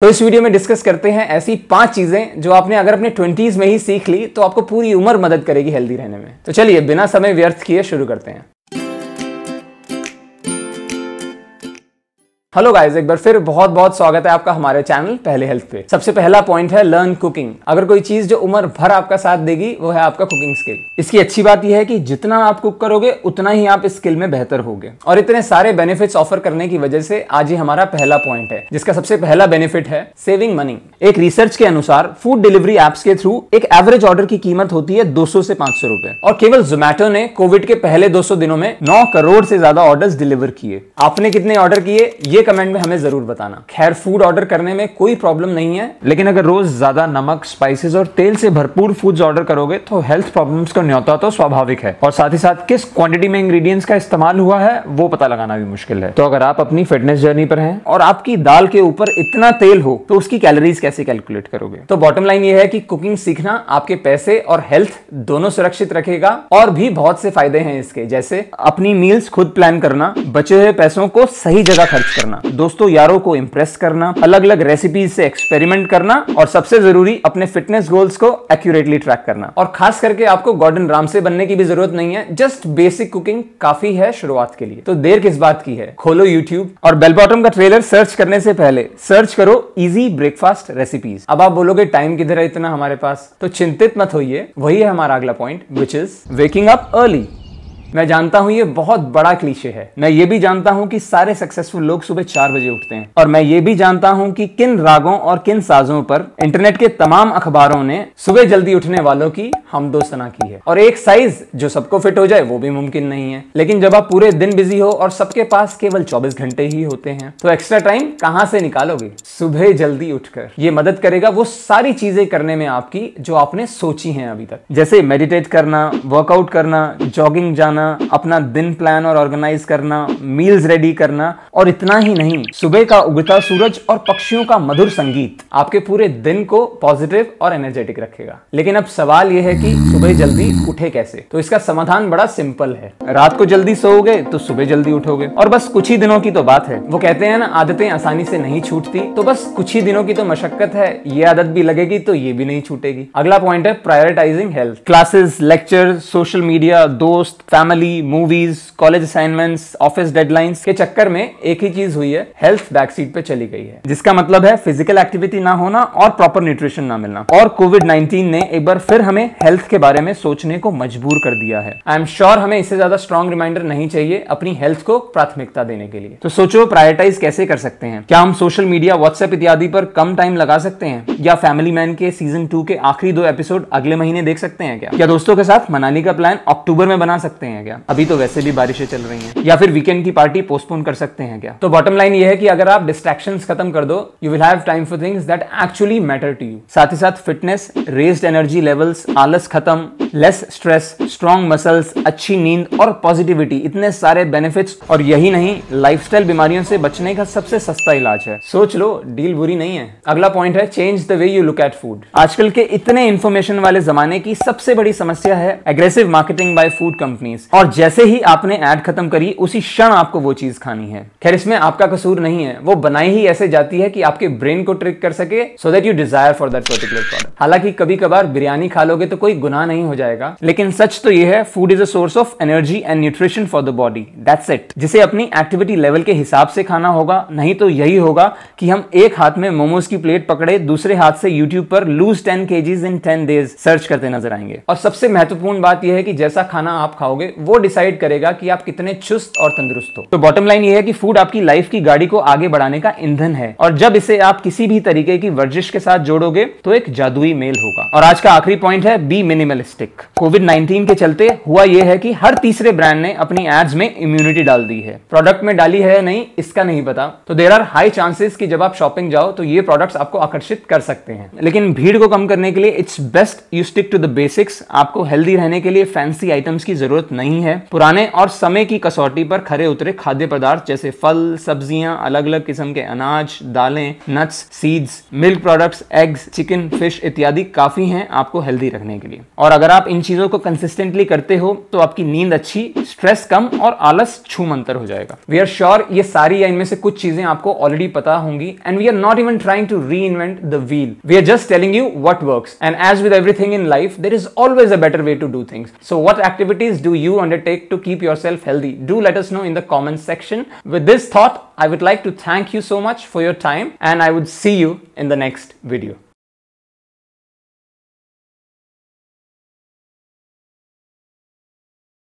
तो इस वीडियो में डिस्कस करते हैं ऐसी पांच चीजें जो आपने अगर अपने ट्वेंटीज में ही सीख ली तो आपको पूरी उम्र मदद करेगी हेल्दी रहने में तो चलिए बिना समय व्यर्थ किए शुरू करते हैं हेलो गाइस एक बार फिर बहुत बहुत स्वागत है आपका हमारे चैनल पहले हेल्थ पे सबसे पहला पॉइंट है लर्न कुकिंग अगर कोई चीज जो उम्र भर आपका साथ देगी वो है आपका कुकिंग स्किल इसकी अच्छी बात यह है कि जितना आप कुक करोगे उतना ही आप इस स्किल में बेहतर होगे और इतने सारे बेनिफिट्स ऑफर करने की वजह से आज ही हमारा पहला पॉइंट है जिसका सबसे पहला बेनिफिट है सेविंग मनी एक रिसर्च के अनुसार फूड डिलीवरी एप्स के थ्रू एक एवरेज ऑर्डर की कीमत होती है दो से पांच सौ और केवल जोमेटो ने कोविड के पहले दो दिनों में नौ करोड़ से ज्यादा ऑर्डर डिलीवर किए आपने कितने ऑर्डर किए ये ये कमेंट में हमें ज़रूर बताना खैर फूड ऑर्डर करने में कोई प्रॉब्लम नहीं है लेकिन अगर रोज़ ज़्यादा नमक स्पाइसेस और तेल से भरपूर फूड्स ऑर्डर करोगे तो हेल्थ प्रॉब्लम्स का न्योता तो स्वाभाविक है और साथ ही साथ किस क्वांटिटी में इंग्रेडिएंट्स का इस्तेमाल हुआ है वो पता लगाना भी मुश्किल है तो अगर आप अपनी फिटनेस जर्नी पर है और आपकी दाल के ऊपर इतना तेल हो तो उसकी कैलोरीज कैसे कैलकुलेट करोगे तो बॉटम लाइन ये है कि कुकिंग सीखना आपके पैसे और हेल्थ दोनों सुरक्षित रखेगा और भी बहुत से फायदे हैं इसके जैसे अपनी मील्स खुद प्लान करना बचे हुए पैसों को सही जगह खर्च करना करना दोस्तों यारों को इम्प्रेस करना अलग अलग रेसिपीज से एक्सपेरिमेंट करना और सबसे जरूरी अपने फिटनेस गोल्स को एक्यूरेटली ट्रैक करना और खास करके आपको गॉर्डन राम से बनने की भी जरूरत नहीं है जस्ट बेसिक कुकिंग काफी है शुरुआत के लिए तो देर किस बात की है खोलो यूट्यूब और बेलबॉटम का ट्रेलर सर्च करने से पहले सर्च करो इजी ब्रेकफास्ट रेसिपीज अब आप बोलोगे टाइम किधर है इतना हमारे पास तो चिंतित मत होइए वही है हमारा अगला point which is waking up early मैं जानता हूँ ये बहुत बड़ा क्लीशे है मैं ये भी जानता हूँ कि सारे सक्सेसफुल लोग सुबह चार बजे उठते हैं और मैं ये भी जानता हूँ कि किन रागों और किन साजों पर इंटरनेट के तमाम अखबारों ने सुबह जल्दी उठने वालों की हम दोस्तना की है और एक साइज जो सबको फिट हो जाए वो भी मुमकिन नहीं है लेकिन जब आप पूरे दिन बिजी हो और सबके पास केवल चौबीस घंटे ही होते हैं तो एक्स्ट्रा टाइम कहाँ से निकालोगे सुबह जल्दी उठकर ये मदद करेगा वो सारी चीजें करने में आपकी जो आपने सोची है अभी तक जैसे मेडिटेट करना वर्कआउट करना जॉगिंग जाना बनाना अपना दिन प्लान और ऑर्गेनाइज करना मील्स रेडी करना और इतना ही नहीं सुबह का उगता सूरज और पक्षियों का मधुर संगीत आपके पूरे दिन को पॉजिटिव और एनर्जेटिक रखेगा लेकिन अब सवाल यह है कि सुबह जल्दी उठे कैसे तो इसका समाधान बड़ा सिंपल है रात को जल्दी सोओगे तो सुबह जल्दी उठोगे और बस कुछ ही दिनों की तो बात है वो कहते हैं ना आदतें आसानी से नहीं छूटती तो बस कुछ ही दिनों की तो मशक्कत है ये आदत भी लगेगी तो ये भी नहीं छूटेगी अगला पॉइंट है prioritising health classes lecture social media दोस्त family family movies college assignments office deadlines के चक्कर में एक ही चीज हुई है हेल्थ बैक सीट पे चली गई है जिसका मतलब है फिजिकल एक्टिविटी ना होना और प्रॉपर न्यूट्रिशन ना मिलना और कोविड नाइन्टीन ने एक बार फिर हमें हेल्थ के बारे में सोचने को मजबूर कर दिया है आई एम श्योर हमें इससे ज्यादा स्ट्रॉन्ग रिमाइंडर नहीं चाहिए अपनी हेल्थ को प्राथमिकता देने के लिए तो सोचो प्रायोरिटाइज कैसे कर सकते हैं क्या हम सोशल मीडिया व्हाट्सएप इत्यादि पर कम टाइम लगा सकते हैं या फैमिली मैन के सीजन टू के आखिरी दो एपिसोड अगले महीने देख सकते हैं क्या या दोस्तों के साथ मनाली का प्लान अक्टूबर में बना सकते हैं हैं क्या अभी तो वैसे भी बारिशें चल रही हैं या फिर वीकेंड की पार्टी पोस्टपोन कर सकते हैं क्या तो बॉटम लाइन ये है कि अगर आप डिस्ट्रैक्शन खत्म कर दो you will have time for things that actually matter to you साथ ही साथ फिटनेस रेस्ड एनर्जी लेवल्स आलस खत्म लेस स्ट्रेस स्ट्रॉन्ग मसल्स अच्छी नींद और पॉजिटिविटी इतने सारे बेनिफिट्स और यही नहीं लाइफस्टाइल बीमारियों से बचने का सबसे सस्ता इलाज है सोच लो डील बुरी नहीं है अगला पॉइंट है change the way you look at food आजकल के इतने इन्फॉर्मेशन वाले जमाने की सबसे बड़ी समस्या है aggressive marketing by food companies और जैसे ही आपने एड खत्म करी उसी क्षण आपको वो चीज खानी है खैर इसमें आपका कसूर नहीं है वो बनाई ही ऐसे जाती है कि आपके ब्रेन को ट्रिक कर सके so that you desire for that particular product हालांकि कभी कभार बिरयानी खा लोगे तो कोई गुना नहीं हो जाएगा लेकिन सच तो ये है food is a source of energy and nutrition for the body that's it जिसे अपनी एक्टिविटी लेवल के हिसाब से खाना होगा नहीं तो यही होगा कि हम एक हाथ में मोमोज की प्लेट पकड़े दूसरे हाथ से यूट्यूब पर lose ten kgs in ten days search करते नजर आएंगे और सबसे महत्वपूर्ण बात यह है कि जैसा खाना आप खाओगे वो डिसाइड करेगा कि आप कितने चुस्त और तंदुरुस्त हो तो बॉटम लाइन ये है कि फूड आपकी लाइफ की गाड़ी को आगे बढ़ाने का ईंधन है और जब इसे आप किसी भी तरीके की वर्जिश के साथ जोड़ोगे तो एक जादुई मेल होगा और आज का आखिरी पॉइंट है बी मिनिमलिस्टिक कोविड नाइनटीन के चलते हुआ यह है कि हर तीसरे ब्रांड ने अपनी एड्स में इम्यूनिटी डाल दी है प्रोडक्ट में डाली है नहीं इसका नहीं पता तो देर आर हाई चांसेस की जब आप शॉपिंग जाओ तो ये प्रोडक्ट्स आपको आकर्षित कर सकते हैं लेकिन भीड़ को कम करने के लिए it's best you stick to the basics आपको हेल्दी रहने के लिए फैंसी आइटम्स की जरूरत नहीं नहीं है पुराने और समय की कसौटी पर खरे उतरे खाद्य पदार्थ जैसे फल सब्जियां अलग अलग किस्म के अनाज दालें nuts seeds milk products eggs chicken fish इत्यादि काफी हैं आपको हेल्दी रखने के लिए और अगर आप इन चीजों को कंसिस्टेंटली करते हो तो आपकी नींद अच्छी स्ट्रेस कम और आलस छू मंतर हो जाएगा वी आर श्योर ये सारी या इनमें से कुछ चीजें आपको ऑलरेडी पता होंगी and we are not even trying to reinvent the wheel we are just telling you what work and as with everything in life there is always a better way to do things so what activities do you to undertake to keep yourself healthy? Do let us know in the comments section. With this thought, I would like to thank you so much for your time and I would see you in the next video.